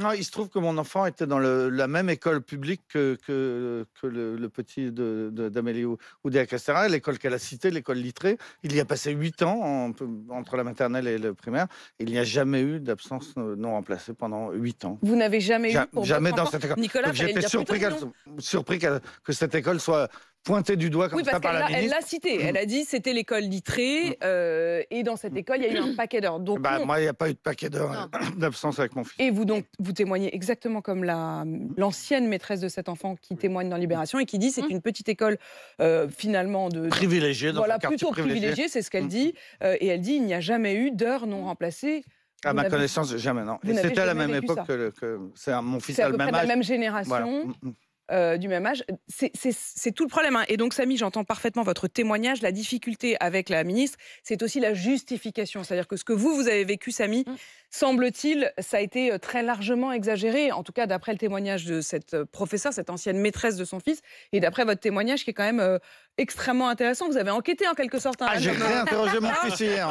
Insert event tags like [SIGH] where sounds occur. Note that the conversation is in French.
Non, il se trouve que mon enfant était dans la même école publique que, que, le, petit d'Amélie Oudéa Castera, l'école qu'elle a citée, l'école Littré. Il y a passé huit ans entre la maternelle et le primaire. Il n'y a jamais eu d'absence euh, non remplacée pendant huit ans. Vous n'avez jamais eu pour Jamais dans cette école. Nicolas, j'étais surpris, surpris que cette école soit pointé du doigt comme ça par la ministre. Elle l'a cité. Elle a dit c'était l'école littrée mm. euh, et dans cette mm. école il y a eu un paquet d'heures. Donc bah, moi il n'y a pas eu de paquet d'heures euh, [CLEARS THROAT] d'absence avec mon fils. Et vous donc vous témoignez exactement comme la l'ancienne maîtresse de cet enfant qui témoigne dans Libération et qui dit c'est mm. une petite école euh, finalement de privilégiée. Dans voilà plutôt privilégiée, c'est ce qu'elle dit et elle dit il n'y a jamais eu d'heures non remplacées. À ma connaissance, jamais, non. C'était à la même époque que, que c'est mon fils à, près la même génération. Euh, du même âge. C'est tout le problème. Hein. Et donc, Samy, j'entends parfaitement votre témoignage. La difficulté avec la ministre, c'est aussi la justification. C'est-à-dire que ce que vous, vous avez vécu, Samy, mm. semble-t-il, ça a été euh, très largement exagéré. En tout cas, d'après le témoignage de cette euh, professeure, cette ancienne maîtresse de son fils, et d'après votre témoignage qui est quand même extrêmement intéressant. Vous avez enquêté en quelque sorte. Hein, ah, J'ai réinterrogé mon fils hier.